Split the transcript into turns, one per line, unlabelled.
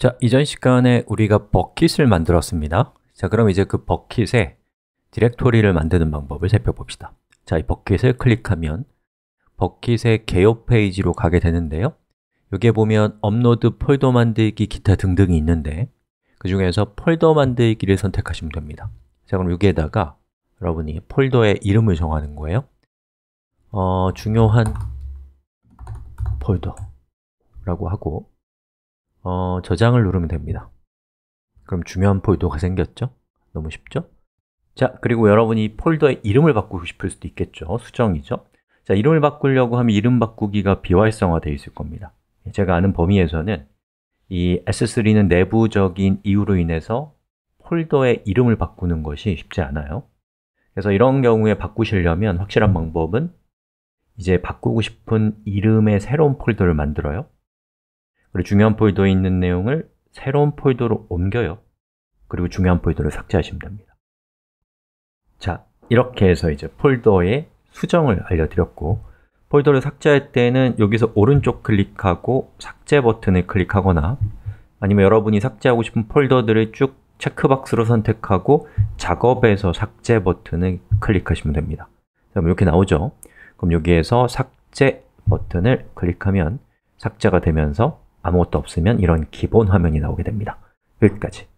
자, 이전 시간에 우리가 버킷을 만들었습니다 자, 그럼 이제 그 버킷에 디렉토리를 만드는 방법을 살펴봅시다 자, 이 버킷을 클릭하면 버킷의 개요 페이지로 가게 되는데요 여기에 보면 업로드 폴더 만들기 기타 등등이 있는데 그 중에서 폴더 만들기를 선택하시면 됩니다 자, 그럼 여기에다가 여러분이 폴더의 이름을 정하는 거예요 어, 중요한 폴더라고 하고 어, 저장을 누르면 됩니다 그럼 중요한 폴더가 생겼죠? 너무 쉽죠? 자, 그리고 여러분이 폴더의 이름을 바꾸고 싶을 수도 있겠죠 수정이죠 자, 이름을 바꾸려고 하면 이름 바꾸기가 비활성화되어 있을 겁니다 제가 아는 범위에서는 이 S3는 내부적인 이유로 인해서 폴더의 이름을 바꾸는 것이 쉽지 않아요 그래서 이런 경우에 바꾸시려면 확실한 방법은 이제 바꾸고 싶은 이름의 새로운 폴더를 만들어요 그리고 중요한 폴더에 있는 내용을 새로운 폴더로 옮겨요. 그리고 중요한 폴더를 삭제하시면 됩니다. 자, 이렇게 해서 이제 폴더의 수정을 알려드렸고 폴더를 삭제할 때는 여기서 오른쪽 클릭하고 삭제 버튼을 클릭하거나 아니면 여러분이 삭제하고 싶은 폴더들을 쭉 체크박스로 선택하고 작업에서 삭제 버튼을 클릭하시면 됩니다. 그럼 이렇게 나오죠? 그럼 여기에서 삭제 버튼을 클릭하면 삭제가 되면서 아무것도 없으면 이런 기본 화면이 나오게 됩니다. 여기까지.